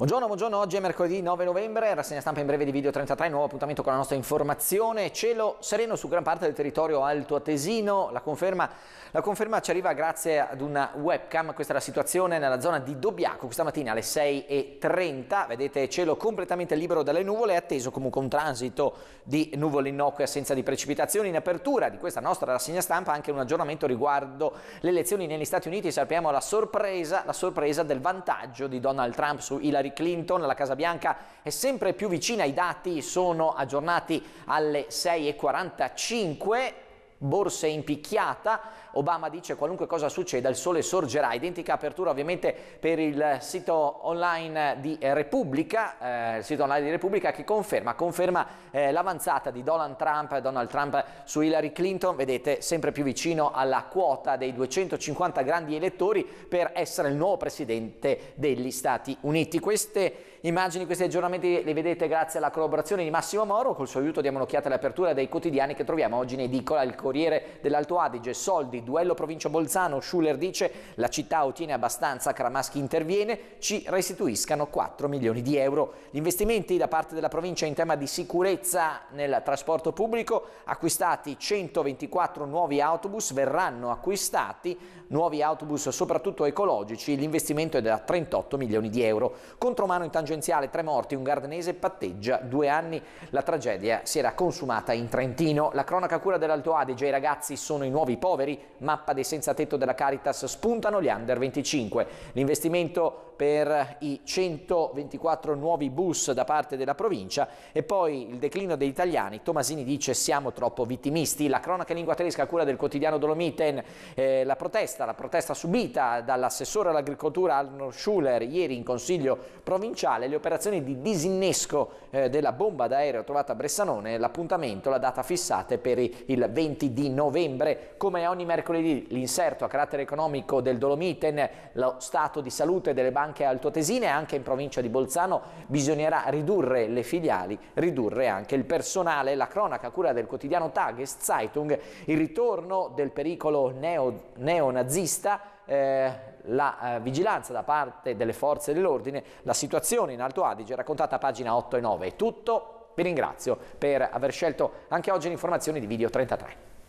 Buongiorno, buongiorno, oggi è mercoledì 9 novembre, rassegna stampa in breve di Video 33, nuovo appuntamento con la nostra informazione, cielo sereno su gran parte del territorio altoatesino, la conferma, la conferma ci arriva grazie ad una webcam, questa è la situazione nella zona di Dobbiaco, questa mattina alle 6.30, vedete cielo completamente libero dalle nuvole, atteso comunque un transito di nuvole innocue assenza di precipitazioni, in apertura di questa nostra rassegna stampa anche un aggiornamento riguardo le elezioni negli Stati Uniti, sappiamo la sorpresa, la sorpresa del vantaggio di Donald Trump su Hillary Hillary Clinton, la Casa Bianca è sempre più vicina ai dati, sono aggiornati alle 6.45 borse in picchiata, Obama dice qualunque cosa succeda il sole sorgerà, identica apertura ovviamente per il sito online di eh, Repubblica, eh, il sito online di Repubblica che conferma, conferma eh, l'avanzata di Donald Trump, Donald Trump su Hillary Clinton, vedete sempre più vicino alla quota dei 250 grandi elettori per essere il nuovo presidente degli Stati Uniti. Queste immagini, questi aggiornamenti li vedete grazie alla collaborazione di Massimo Moro, col suo aiuto diamo un'occhiata all'apertura dei quotidiani che troviamo oggi in edicola, il Corriere dell'Alto Adige, Soldi, Napoli, duello provincia Bolzano, Schuller dice la città ottiene abbastanza, Kramaschi interviene, ci restituiscano 4 milioni di euro. Gli investimenti da parte della provincia in tema di sicurezza nel trasporto pubblico, acquistati 124 nuovi autobus, verranno acquistati nuovi autobus soprattutto ecologici, l'investimento è da 38 milioni di euro. Contromano in tangenziale, tre morti, un gardenese patteggia due anni. La tragedia si era consumata in Trentino. La cronaca cura dell'Alto Adige, i ragazzi sono i nuovi poveri, mappa dei senza tetto della Caritas, spuntano gli under 25. L'investimento per i 124 nuovi bus da parte della provincia e poi il declino degli italiani. Tomasini dice siamo troppo vittimisti. La cronaca in lingua tedesca a cura del quotidiano Dolomiten, eh, la protesta, la protesta subita dall'assessore all'agricoltura Arno Schuller ieri in consiglio provinciale, le operazioni di disinnesco eh, della bomba d'aereo trovata a Bressanone, l'appuntamento, la data fissata per il 20 di novembre come ogni mercoledì mercoledì l'inserto a carattere economico del Dolomiten, lo stato di salute delle banche altoatesine, anche in provincia di Bolzano bisognerà ridurre le filiali, ridurre anche il personale, la cronaca a cura del quotidiano Tages Zeitung, il ritorno del pericolo neo, neonazista, eh, la eh, vigilanza da parte delle forze dell'ordine, la situazione in Alto Adige raccontata a pagina 8 e 9. È tutto, vi ringrazio per aver scelto anche oggi l'informazione di Video 33.